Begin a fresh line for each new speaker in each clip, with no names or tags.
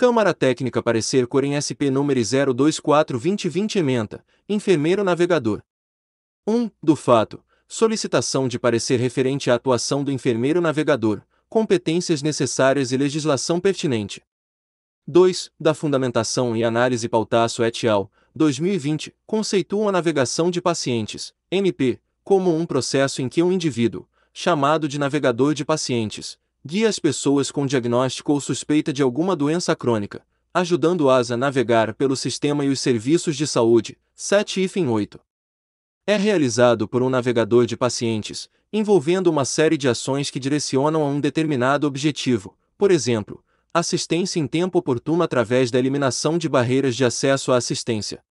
Câmara Técnica Parecer Cor SP número 024-2020 Ementa, Enfermeiro Navegador. 1. Do fato, solicitação de parecer referente à atuação do enfermeiro navegador, competências necessárias e legislação pertinente. 2. Da fundamentação e análise pautaço et al. 2020, conceituam a navegação de pacientes, MP, como um processo em que um indivíduo, chamado de navegador de pacientes, guia as pessoas com diagnóstico ou suspeita de alguma doença crônica, ajudando-as a navegar pelo sistema e os serviços de saúde. 7-8. É realizado por um navegador de pacientes, envolvendo uma série de ações que direcionam a um determinado objetivo, por exemplo, assistência em tempo oportuno através da eliminação de barreiras de acesso à assistência.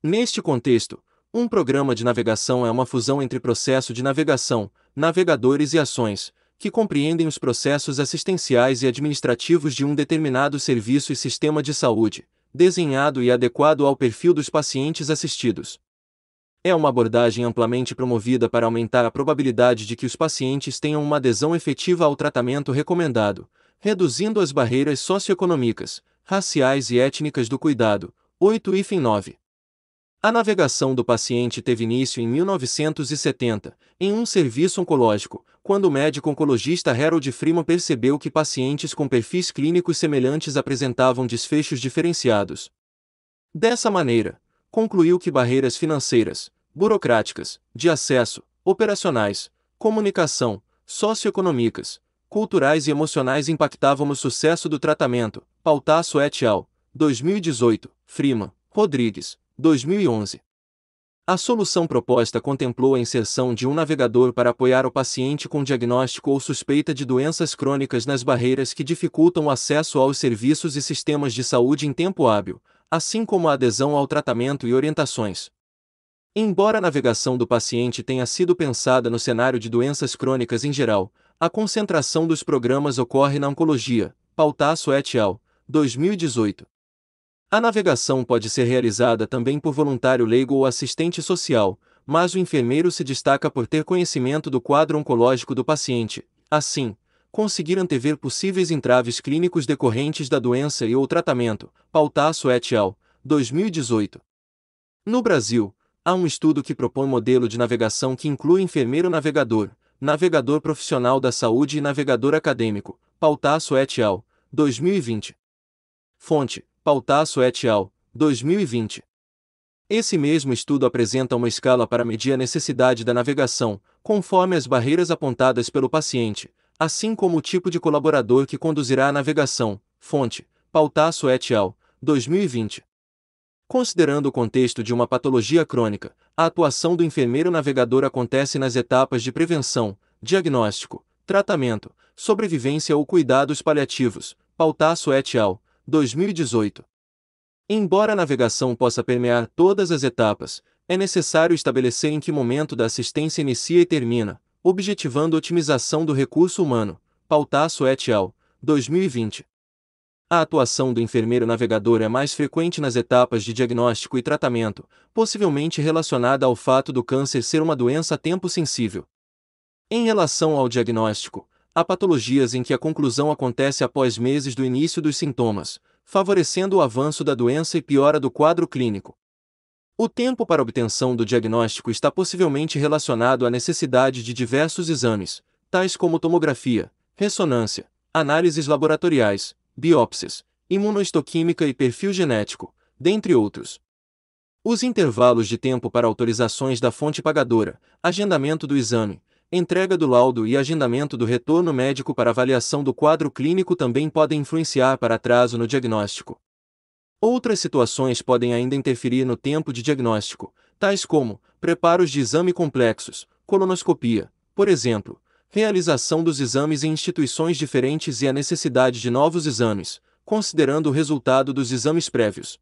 Neste contexto, um programa de navegação é uma fusão entre processo de navegação, navegadores e ações, que compreendem os processos assistenciais e administrativos de um determinado serviço e sistema de saúde, desenhado e adequado ao perfil dos pacientes assistidos. É uma abordagem amplamente promovida para aumentar a probabilidade de que os pacientes tenham uma adesão efetiva ao tratamento recomendado, reduzindo as barreiras socioeconômicas, raciais e étnicas do cuidado. 8 e 9. A navegação do paciente teve início em 1970, em um serviço oncológico, quando o médico oncologista Harold Freeman percebeu que pacientes com perfis clínicos semelhantes apresentavam desfechos diferenciados. Dessa maneira, concluiu que barreiras financeiras, burocráticas, de acesso, operacionais, comunicação, socioeconômicas, culturais e emocionais impactavam o sucesso do tratamento. Pautasso et al. 2018, Frima, Rodrigues, 2011. A solução proposta contemplou a inserção de um navegador para apoiar o paciente com diagnóstico ou suspeita de doenças crônicas nas barreiras que dificultam o acesso aos serviços e sistemas de saúde em tempo hábil, assim como a adesão ao tratamento e orientações. Embora a navegação do paciente tenha sido pensada no cenário de doenças crônicas em geral, a concentração dos programas ocorre na oncologia, Pautasso et al., 2018. A navegação pode ser realizada também por voluntário leigo ou assistente social, mas o enfermeiro se destaca por ter conhecimento do quadro oncológico do paciente, assim, conseguir antever possíveis entraves clínicos decorrentes da doença e ou tratamento, Pautasso et al., 2018. No Brasil, há um estudo que propõe modelo de navegação que inclui enfermeiro navegador, navegador profissional da saúde e navegador acadêmico, Pautasso et al., 2020. Fonte, Pautasso et al., 2020. Esse mesmo estudo apresenta uma escala para medir a necessidade da navegação, conforme as barreiras apontadas pelo paciente, assim como o tipo de colaborador que conduzirá a navegação. Fonte: Pautasso et al., 2020. Considerando o contexto de uma patologia crônica, a atuação do enfermeiro navegador acontece nas etapas de prevenção, diagnóstico, tratamento, sobrevivência ou cuidados paliativos. Pautasso et al., 2018. Embora a navegação possa permear todas as etapas, é necessário estabelecer em que momento da assistência inicia e termina, objetivando a otimização do recurso humano. Pautaço et al. 2020. A atuação do enfermeiro navegador é mais frequente nas etapas de diagnóstico e tratamento, possivelmente relacionada ao fato do câncer ser uma doença a tempo sensível. Em relação ao diagnóstico, Há patologias em que a conclusão acontece após meses do início dos sintomas, favorecendo o avanço da doença e piora do quadro clínico. O tempo para obtenção do diagnóstico está possivelmente relacionado à necessidade de diversos exames, tais como tomografia, ressonância, análises laboratoriais, biópsias, imunoistoquímica e perfil genético, dentre outros. Os intervalos de tempo para autorizações da fonte pagadora, agendamento do exame, entrega do laudo e agendamento do retorno médico para avaliação do quadro clínico também podem influenciar para atraso no diagnóstico. Outras situações podem ainda interferir no tempo de diagnóstico, tais como preparos de exame complexos, colonoscopia, por exemplo, realização dos exames em instituições diferentes e a necessidade de novos exames, considerando o resultado dos exames prévios.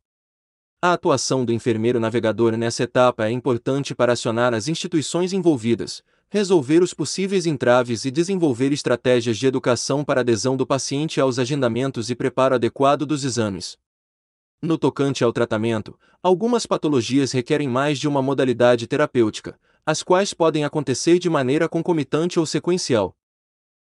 A atuação do enfermeiro navegador nessa etapa é importante para acionar as instituições envolvidas, resolver os possíveis entraves e desenvolver estratégias de educação para adesão do paciente aos agendamentos e preparo adequado dos exames. No tocante ao tratamento, algumas patologias requerem mais de uma modalidade terapêutica, as quais podem acontecer de maneira concomitante ou sequencial.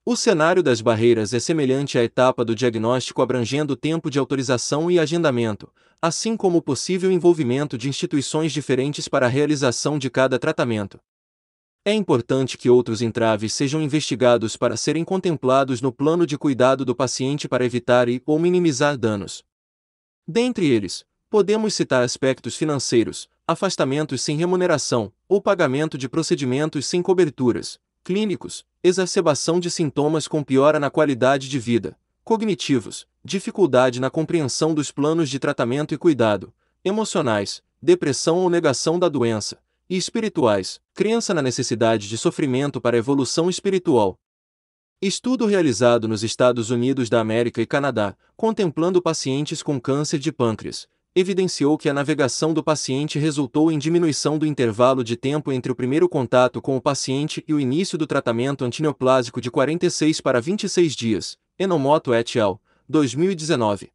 O cenário das barreiras é semelhante à etapa do diagnóstico abrangendo o tempo de autorização e agendamento, assim como o possível envolvimento de instituições diferentes para a realização de cada tratamento. É importante que outros entraves sejam investigados para serem contemplados no plano de cuidado do paciente para evitar e ou minimizar danos. Dentre eles, podemos citar aspectos financeiros, afastamentos sem remuneração, ou pagamento de procedimentos sem coberturas, clínicos, exacerbação de sintomas com piora na qualidade de vida, cognitivos, dificuldade na compreensão dos planos de tratamento e cuidado, emocionais, depressão ou negação da doença e espirituais, crença na necessidade de sofrimento para a evolução espiritual. Estudo realizado nos Estados Unidos da América e Canadá, contemplando pacientes com câncer de pâncreas, evidenciou que a navegação do paciente resultou em diminuição do intervalo de tempo entre o primeiro contato com o paciente e o início do tratamento antineoplásico de 46 para 26 dias, Enomoto et al., 2019.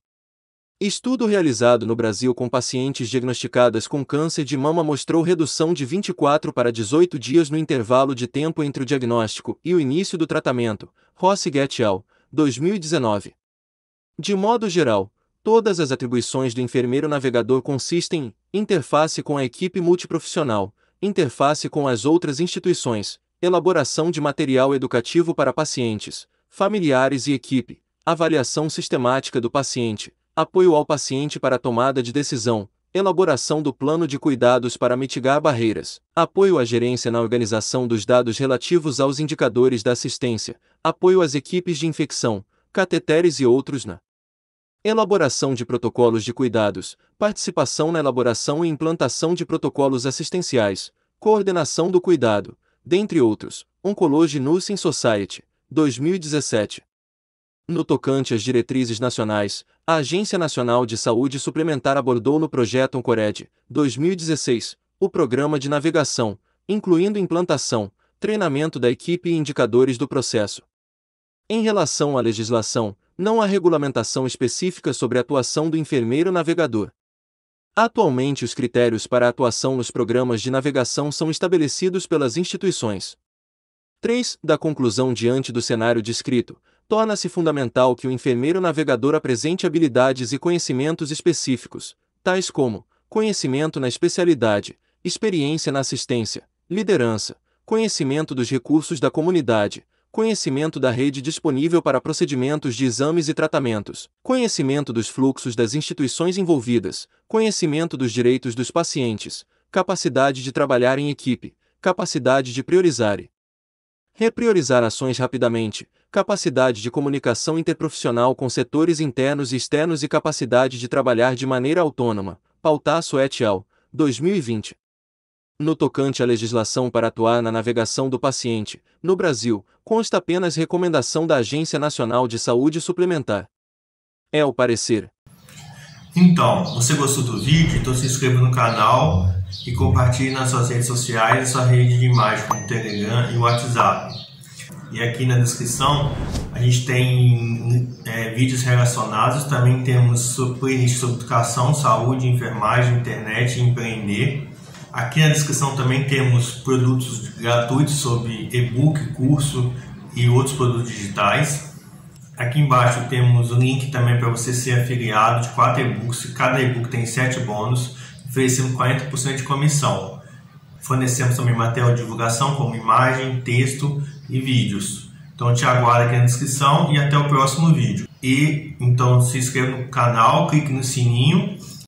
Estudo realizado no Brasil com pacientes diagnosticadas com câncer de mama mostrou redução de 24 para 18 dias no intervalo de tempo entre o diagnóstico e o início do tratamento. Rossi et al. 2019. De modo geral, todas as atribuições do enfermeiro navegador consistem em interface com a equipe multiprofissional, interface com as outras instituições, elaboração de material educativo para pacientes, familiares e equipe, avaliação sistemática do paciente apoio ao paciente para tomada de decisão, elaboração do plano de cuidados para mitigar barreiras, apoio à gerência na organização dos dados relativos aos indicadores da assistência, apoio às equipes de infecção, cateteres e outros na elaboração de protocolos de cuidados, participação na elaboração e implantação de protocolos assistenciais, coordenação do cuidado, dentre outros, Oncology Nursing Society, 2017. No tocante às diretrizes nacionais, a Agência Nacional de Saúde Suplementar abordou no projeto Oncored 2016 o programa de navegação, incluindo implantação, treinamento da equipe e indicadores do processo. Em relação à legislação, não há regulamentação específica sobre a atuação do enfermeiro navegador. Atualmente, os critérios para a atuação nos programas de navegação são estabelecidos pelas instituições. 3. Da conclusão diante do cenário descrito, torna-se fundamental que o enfermeiro navegador apresente habilidades e conhecimentos específicos, tais como conhecimento na especialidade, experiência na assistência, liderança, conhecimento dos recursos da comunidade, conhecimento da rede disponível para procedimentos de exames e tratamentos, conhecimento dos fluxos das instituições envolvidas, conhecimento dos direitos dos pacientes, capacidade de trabalhar em equipe, capacidade de priorizar e Repriorizar ações rapidamente, capacidade de comunicação interprofissional com setores internos e externos e capacidade de trabalhar de maneira autônoma. Pautaço et al. 2020. No tocante à legislação para atuar na navegação do paciente, no Brasil, consta apenas recomendação da Agência Nacional de Saúde Suplementar. É o parecer então, você gostou do vídeo? Então se inscreva no canal e compartilhe nas suas redes sociais e sua rede de imagem, como Telegram e WhatsApp. E aqui na descrição a gente tem é, vídeos relacionados, também temos playlist sobre educação, saúde, enfermagem, internet e empreender. Aqui na descrição também temos produtos gratuitos sobre e-book, curso e outros produtos digitais. Aqui embaixo temos o link também para você ser afiliado de quatro e-books. Cada e-book tem sete bônus, oferecendo 40% de comissão. Fornecemos também material de divulgação como imagem, texto e vídeos. Então te aguardo aqui na descrição e até o próximo vídeo. E então se inscreva no canal, clique no sininho